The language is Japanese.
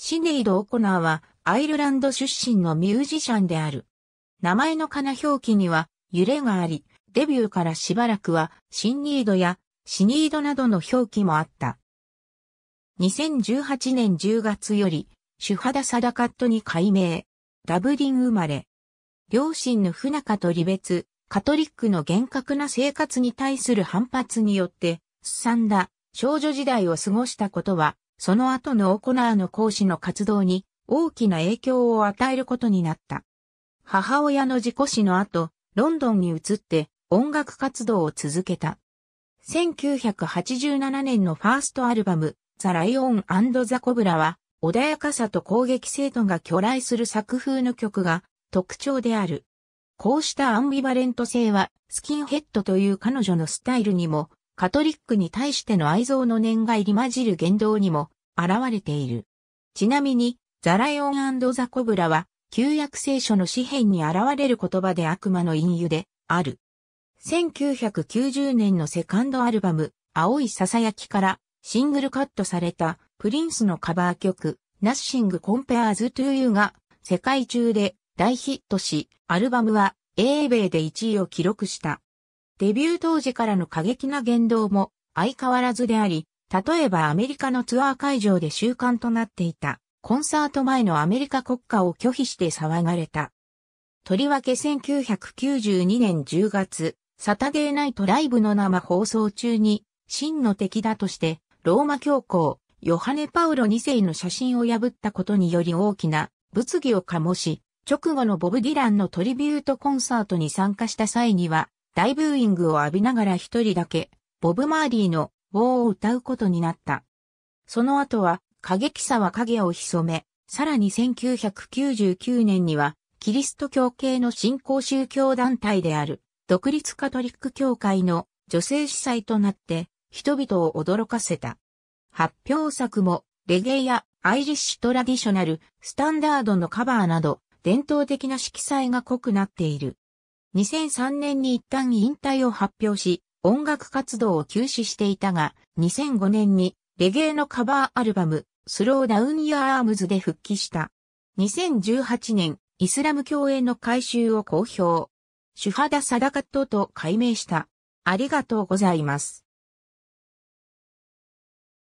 シネイド・オコナーはアイルランド出身のミュージシャンである。名前のかな表記には揺れがあり、デビューからしばらくはシンニードやシニードなどの表記もあった。2018年10月より、主肌サダカットに改名。ダブリン生まれ。両親の不仲と離別、カトリックの厳格な生活に対する反発によって、すさんだ少女時代を過ごしたことは、その後のオコナーの講師の活動に大きな影響を与えることになった。母親の事故死の後、ロンドンに移って音楽活動を続けた。1987年のファーストアルバム、ザ・ライオンザ・コブラは、穏やかさと攻撃性とが巨来する作風の曲が特徴である。こうしたアンビバレント性は、スキンヘッドという彼女のスタイルにもカトリックに対しての愛憎の念が入り混じる言動にも現れている。ちなみに、ザライオンザコブラは、旧約聖書の詩篇に現れる言葉で悪魔の隠喩である。1990年のセカンドアルバム、青い囁きからシングルカットされたプリンスのカバー曲、ナッシング・コンペアーズ・トゥ・ー s が世界中で大ヒットし、アルバムは英米で1位を記録した。デビュー当時からの過激な言動も相変わらずであり、例えばアメリカのツアー会場で習慣となっていた、コンサート前のアメリカ国歌を拒否して騒がれた。とりわけ1992年10月、サタデーナイトライブの生放送中に、真の敵だとして、ローマ教皇、ヨハネ・パウロ2世の写真を破ったことにより大きな物議を醸し、直後のボブ・ディランのトリビュートコンサートに参加した際には、大ブーイングを浴びながら一人だけ、ボブ・マーリーの棒を歌うことになった。その後は、過激さは影を潜め、さらに1999年には、キリスト教系の新興宗教団体である、独立カトリック教会の女性司祭となって、人々を驚かせた。発表作も、レゲエやアイリッシュトラディショナル、スタンダードのカバーなど、伝統的な色彩が濃くなっている。2003年に一旦引退を発表し、音楽活動を休止していたが、2005年にレゲエのカバーアルバム、スローダウン・ヤームズで復帰した。2018年、イスラム教演の改修を公表。主ダ・サダカットと改名した。ありがとうございます。